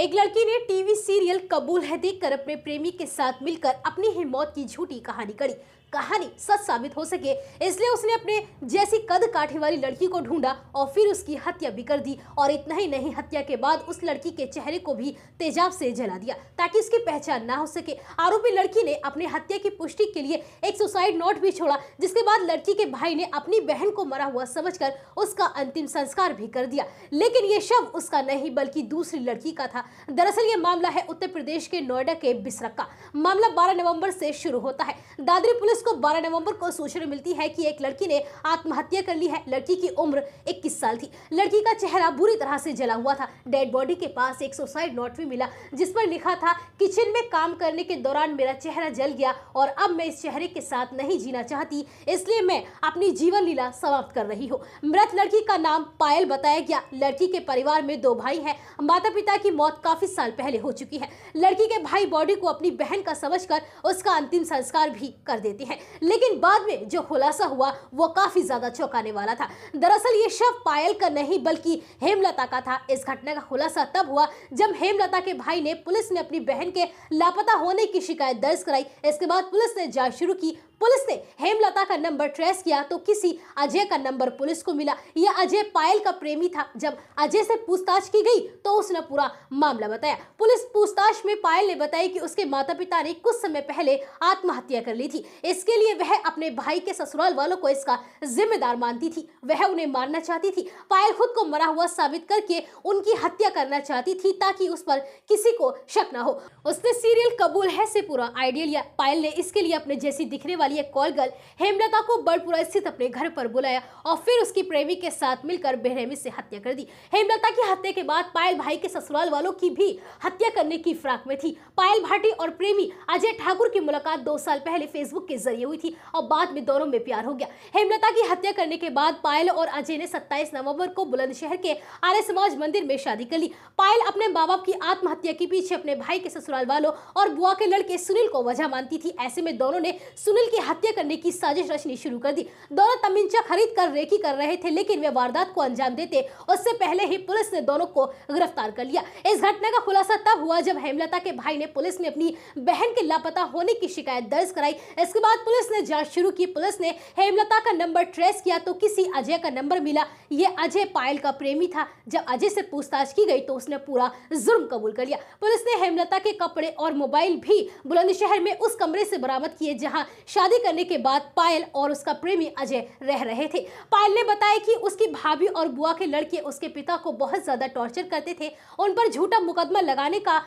एक लड़की ने टीवी सीरियल कबूल है देखकर अपने प्रेमी के साथ मिलकर अपनी ही मौत की झूठी कहानी गढ़ी कहानी सच साबित हो सके इसलिए उसने अपने जैसी कद काठी वाली लड़की को ढूंढा और फिर उसकी हत्या भी कर दी और इतना ही नहीं हत्या के बाद उस लड़की के चेहरे को भी तेजाब से जला दिया ताकि उसकी पहचान ना हो सके आरोपी लड़की ने अपने हत्या की पुष्टि के लिए एक सुसाइड नोट भी छोड़ा जिसके बाद लड़की के भाई ने अपनी बहन को मरा हुआ समझ उसका अंतिम संस्कार भी कर दिया लेकिन ये शव उसका नहीं बल्कि दूसरी लड़की का था दरअसल ये मामला है उत्तर प्रदेश के नोएडा के बिसरक मामला बारह नवम्बर से शुरू होता है दादरी पुलिस पुलिस को 12 नवंबर को सूचना मिलती है कि एक लड़की ने आत्महत्या कर ली है लड़की की उम्र 21 साल थी लड़की का चेहरा बुरी तरह से जला हुआ था डेड बॉडी के पास एक सुसाइड नोट भी मिला जिस पर लिखा था किचन में काम करने के दौरान मेरा चेहरा जल गया और अब मैं इस चेहरे के साथ नहीं जीना चाहती इसलिए मैं अपनी जीवन लीला समाप्त कर रही हूँ मृत लड़की का नाम पायल बताया गया लड़की के परिवार में दो भाई हैं माता पिता की मौत काफी साल पहले हो चुकी है लड़की के भाई बॉडी को अपनी बहन का समझकर उसका अंतिम संस्कार भी कर देते हैं है लेकिन बाद में जो खुलासा हुआ वो काफ़ी ज़्यादा चौंकाने वाला था दरअसल ये शव पायल का नहीं बल्कि हेमलता का था इस घटना का खुलासा तब हुआ जब हेमलता के भाई ने पुलिस ने अपनी बहन के लापता होने की शिकायत दर्ज कराई इसके बाद पुलिस ने जांच शुरू की पुलिस ने हेमलता का नंबर ट्रेस किया तो किसी अजय का नंबर पुलिस को मिला यह अजय पायल का प्रेमी था जब अजय से पूछताछ की गई तो उसने पूरा मामला बताया पुलिस पूछताछ में पायल ने बताया कि उसके माता पिता ने कुछ समय पहले आत्महत्या कर ली थी इस इसके लिए वह अपने भाई के ससुराल वालों को इसका जिम्मेदार मानती थी वह उन्हें मारना चाहती थी पायल खुद को मरा हुआ साबित करके उनकी हत्या करना चाहती थी ताकि उस पर किसी को शक ना हो उसने सीरियल कबूल है से पूरा आइडिया लिया पायल ने इसके लिए अपने जैसी दिखने वाली एक कॉल गर्ल हेमलता को बड़पुरा स्थित अपने घर पर बुलाया और फिर उसकी प्रेमी के साथ मिलकर बेहमी से हत्या कर दी हेमलता की हत्या के बाद पायल भाई के ससुराल वालों की भी हत्या करने की फ्राक में थी पायल भाटी और प्रेमी अजय ठाकुर की मुलाकात दो साल पहले फेसबुक के जरिए हुई थी और बाद में दोनों में प्यार हो गया हेमलता की हत्या करने के बाद पायल और अजय ने सत्ताईस नवम्बर को बुलंदशहर के आर्य समाज मंदिर में शादी कर ली पायल अपने माँ बाप की आत्महत्या के पीछे अपने भाई के ससुराल वालों और बुआ के लड़के सुनील को वजह मानती थी ऐसे में दोनों ने सुनील की हत्या करने की साजिश रचनी शुरू कर दी दोनों तमिनचा खरीद कर रेखी कर रहे थे लेकिन वे वारदात को अंजाम देते उससे पहले ही पुलिस ने दोनों को गिरफ्तार कर लिया इस घटना का खुलासा तब हुआ जब हेमलता के भाई ने पुलिस में अपनी बहन के लापता होने की शिकायत दर्ज कराई इसके बाद बाद पुलिस ने जांच शुरू की पुलिस ने हेमलता का नंबर ट्रेस किया तो किसी अजय का नंबर मिला ये अजय पायल का प्रेमी था जब अजय से पूछताछ की गई तो उसने पूरा जुर्म कबूल कर लिया पुलिस ने हेमलता के कपड़े और मोबाइल भी बुलंदशहर में उस कमरे से बरामद किए जहाँ शादी करने के बाद पायल और उसका प्रेमी अजय रह रहे थे पायल ने बताया कि उसकी भाभी और बुआ के लड़के उसके पिता को बहुत ज़्यादा टॉर्चर करते थे उन पर झूठा मुकदमा लगाने का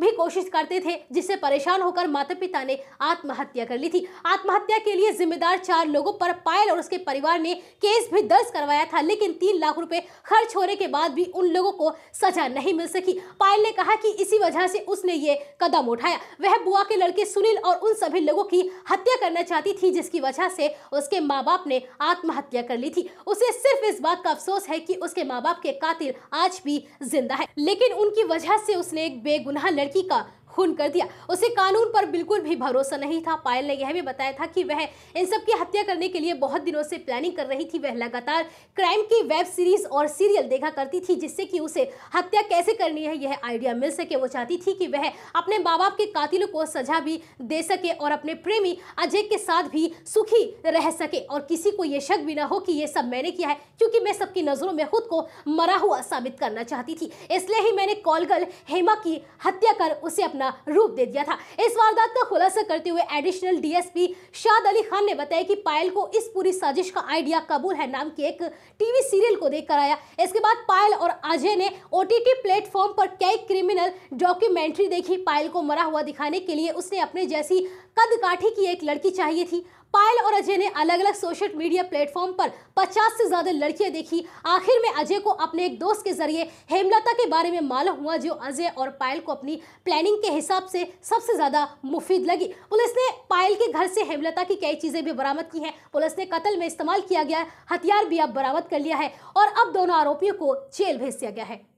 भी कोशिश करते थे जिससे परेशान होकर माता पिता ने आत्महत्या कर ली थी आत्महत्या के लिए जिम्मेदार चार लोगों पर पायल और उसके परिवार ने केस भी दर्ज करवाया था लेकिन तीन लाख रुपए खर्च होने के बाद भी उन लोगों को सजा नहीं मिल सकी पायल ने कहा कि इसी वजह से उसने ये कदम उठाया वह बुआ के लड़के सुनील और उन सभी लोगों की हत्या करना चाहती थी जिसकी वजह से उसके माँ बाप ने आत्महत्या कर ली थी उसे सिर्फ इस बात का अफसोस है कि उसके माँ बाप के कातिल आज भी जिंदा है लेकिन उनकी वजह से उसने एक बेगुनाह जहां लड़की का खून कर दिया उसे कानून पर बिल्कुल भी भरोसा नहीं था पायल ने यह भी बताया था कि वह इन सब की हत्या करने के लिए बहुत दिनों से प्लानिंग कर रही थी वह लगातार क्राइम की वेब सीरीज और सीरियल देखा करती थी जिससे कि उसे हत्या कैसे करनी है यह आइडिया मिल सके वो चाहती थी कि वह अपने माँ बाप के कातिलों को सजा भी दे सके और अपने प्रेमी अजय के साथ भी सुखी रह सके और किसी को यह शक भी ना हो कि यह सब मैंने किया है क्योंकि मैं सबकी नज़रों में खुद को मरा हुआ साबित करना चाहती थी इसलिए ही मैंने कॉलगल हेमा की हत्या कर उसे अपना का रूप दे दिया था इस वारदात का खुलासा करते हुए एडिशनल डीएसपी शाद अली खान ने बताया कि पायल को इस पूरी साजिश का आइडिया कबूल है नाम की एक टीवी सीरियल को देखकर आया इसके बाद पायल और अजय ने ओटीटी प्लेटफॉर्म पर कई क्रिमिनल डॉक्यूमेंट्री देखी पायल को मरा हुआ दिखाने के लिए उसने अपने जैसी कद काठी की एक लड़की चाहिए थी पायल और अजय ने अलग अलग सोशल मीडिया प्लेटफॉर्म पर 50 से ज़्यादा लड़कियां देखी आखिर में अजय को अपने एक दोस्त के जरिए हेमलता के बारे में मालूम हुआ जो अजय और पायल को अपनी प्लानिंग के हिसाब से सबसे ज़्यादा मुफीद लगी पुलिस ने पायल के घर से हेमलता की कई चीज़ें भी बरामद की हैं पुलिस ने कत्ल में इस्तेमाल किया गया हथियार भी अब बरामद कर लिया है और अब दोनों आरोपियों को जेल भेज दिया गया है